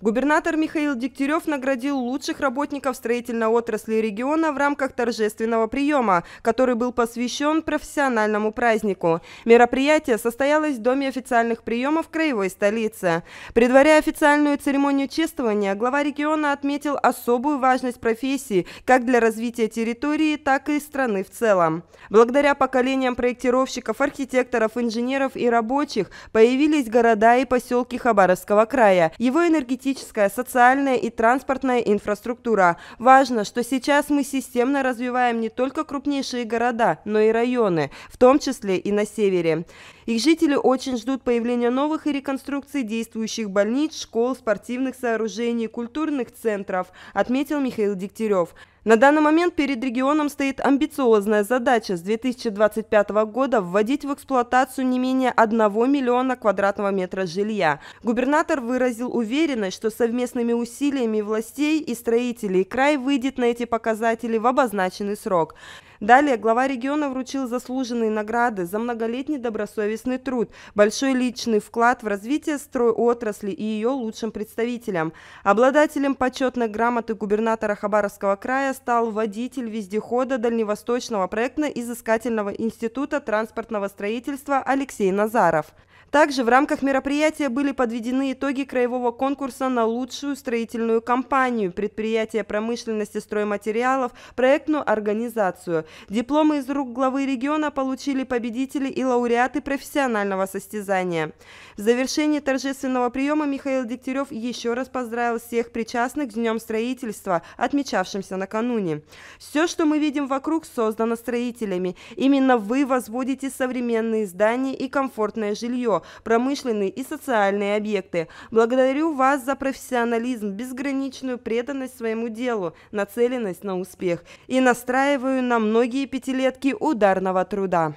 Губернатор Михаил Дегтярев наградил лучших работников строительной отрасли региона в рамках торжественного приема, который был посвящен профессиональному празднику. Мероприятие состоялось в Доме официальных приемов краевой столицы. Предваряя официальную церемонию чествования, глава региона отметил особую важность профессии как для развития территории, так и страны в целом. Благодаря поколениям проектировщиков, архитекторов, инженеров и рабочих появились города и поселки Хабаровского края. Его энергетические энергетическая, социальная и транспортная инфраструктура. Важно, что сейчас мы системно развиваем не только крупнейшие города, но и районы, в том числе и на севере. Их жители очень ждут появления новых и реконструкции действующих больниц, школ, спортивных сооружений, культурных центров, отметил Михаил Дегтярев. На данный момент перед регионом стоит амбициозная задача с 2025 года вводить в эксплуатацию не менее 1 миллиона квадратного метра жилья. Губернатор выразил уверенность, что совместными усилиями властей и строителей край выйдет на эти показатели в обозначенный срок. Далее глава региона вручил заслуженные награды за многолетний добросовестный труд, большой личный вклад в развитие стройотрасли и ее лучшим представителям. Обладателем почетной грамоты губернатора Хабаровского края стал водитель вездехода Дальневосточного проектно-изыскательного института транспортного строительства Алексей Назаров. Также в рамках мероприятия были подведены итоги краевого конкурса на лучшую строительную компанию, предприятие промышленности стройматериалов, проектную организацию. Дипломы из рук главы региона получили победители и лауреаты профессионального состязания. В завершении торжественного приема Михаил Дегтярев еще раз поздравил всех причастных к Днем строительства, отмечавшимся накануне. Все, что мы видим вокруг, создано строителями. Именно вы возводите современные здания и комфортное жилье сырье, промышленные и социальные объекты. Благодарю вас за профессионализм, безграничную преданность своему делу, нацеленность на успех и настраиваю на многие пятилетки ударного труда.